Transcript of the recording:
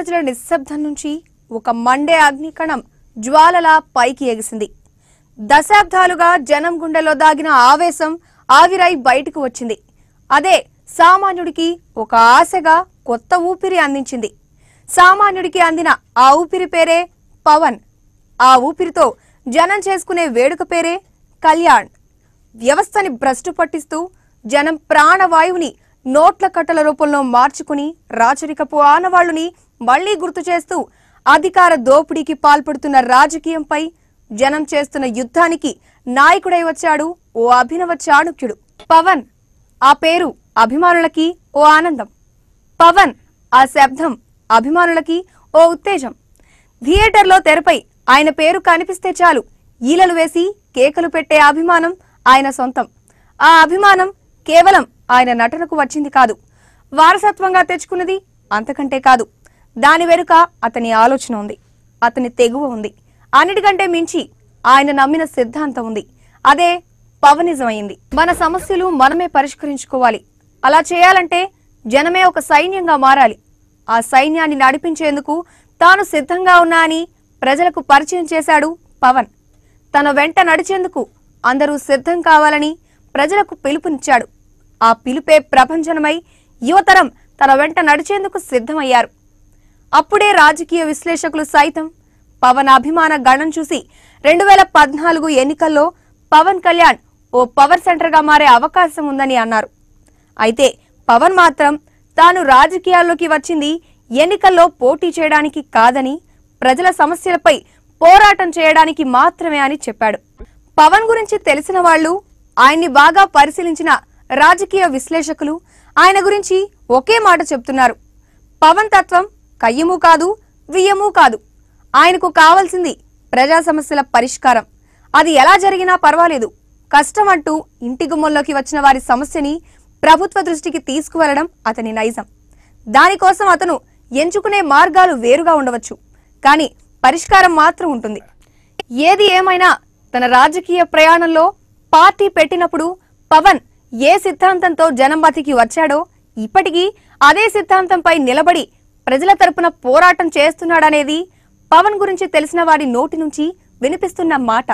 ప్రజల నిశ్శబ్దం నుంచి ఒక మండే అగ్నికణం జ్వాలలా పైకి ఎగిసింది దశాబ్దాలుగా జనం గుండెలో దాగిన ఆవేశం ఆవిరై బయటకు వచ్చింది అదే సామాన్యుడికి ఒక ఆశగా కొత్త ఊపిరి అందించింది సామాన్యుడికి అందిన ఆ ఊపిరి పేరే పవన్ ఆ ఊపిరితో జనం చేసుకునే వేడుక పేరే కళ్యాణ్ వ్యవస్థని భ్రష్టు పట్టిస్తూ జనం ప్రాణవాయువుని నోట్ల కట్టల రూపంలో మార్చుకుని రాచరికపు ఆనవాళ్లుని మళ్లీ గుర్తు చేస్తూ అధికార దోపిడీకి పాల్పడుతున్న రాజకీయంపై జనం చేస్తున్న యుద్ధానికి నాయకుడై వచ్చాడు ఓ అభినవ చాణుక్యుడు పవన్ ఆ పేరు అభిమానులకి ఓ ఆనందం పవన్ ఆ శబ్దం అభిమానులకి ఓ ఉత్తేజం థియేటర్లో తెరపై ఆయన పేరు కనిపిస్తే చాలు ఈలలు వేసి కేకలు పెట్టే అభిమానం ఆయన సొంతం ఆ అభిమానం కేవలం ఆయన నటనకు వచ్చింది కాదు వారసత్వంగా తెచ్చుకున్నది అంతకంటే కాదు దాని వెనుక అతని ఆలోచన ఉంది అతని తెగువ ఉంది అన్నిటికంటే మించి ఆయన నమ్మిన సిద్ధాంతం ఉంది అదే పవనిజమైంది మన సమస్యలు మనమే పరిష్కరించుకోవాలి అలా చేయాలంటే జనమే ఒక సైన్యంగా మారాలి ఆ సైన్యాన్ని నడిపించేందుకు తాను సిద్ధంగా ఉన్నా అని ప్రజలకు పరిచయం చేశాడు పవన్ తన వెంట నడిచేందుకు అందరూ సిద్ధం కావాలని ప్రజలకు పిలుపునిచ్చాడు ఆ పిలుపే ప్రపంచనమై యువతరం తన వెంట నడిచేందుకు సిద్ధమయ్యారు అప్పుడే రాజకీయ విశ్లేషకులు సైతం పవన్ అభిమాన గణం చూసి రెండు వేల పద్నాలుగు ఎన్నికల్లో పవన్ కళ్యాణ్ ఓ పవర్ సెంటర్గా మారే అవకాశం ఉందని అన్నారు అయితే పవన్ మాత్రం తాను రాజకీయాల్లోకి వచ్చింది ఎన్నికల్లో పోటీ చేయడానికి కాదని ప్రజల సమస్యలపై పోరాటం చేయడానికి మాత్రమే అని చెప్పాడు పవన్ గురించి తెలిసిన వాళ్ళు ఆయన్ని బాగా పరిశీలించిన రాజకీయ విశ్లేషకులు ఆయన గురించి ఒకే మాట చెప్తున్నారు పవన్ తత్వం కయ్యము కాదు వియ్యము కాదు ఆయనకు కావలసింది ప్రజా సమస్యల పరిష్కారం అది ఎలా జరిగినా పర్వాలేదు కష్టం అంటూ ఇంటి గుమ్మంలోకి వచ్చిన వారి సమస్యని ప్రభుత్వ దృష్టికి తీసుకువెళ్లడం అతని నైజం దానికోసం అతను ఎంచుకునే మార్గాలు వేరుగా ఉండవచ్చు కానీ పరిష్కారం మాత్రం ఉంటుంది ఏది ఏమైనా తన రాజకీయ ప్రయాణంలో పార్టీ పెట్టినప్పుడు పవన్ ఏ సిద్ధాంతంతో జనం బతికి వచ్చాడో ఇప్పటికీ అదే సిద్ధాంతంపై నిలబడి ప్రజల తరపున పోరాటం చేస్తున్నాడనేది పవన్ గురించి తెలిసిన వారి నోటి నుంచి వినిపిస్తున్న మాట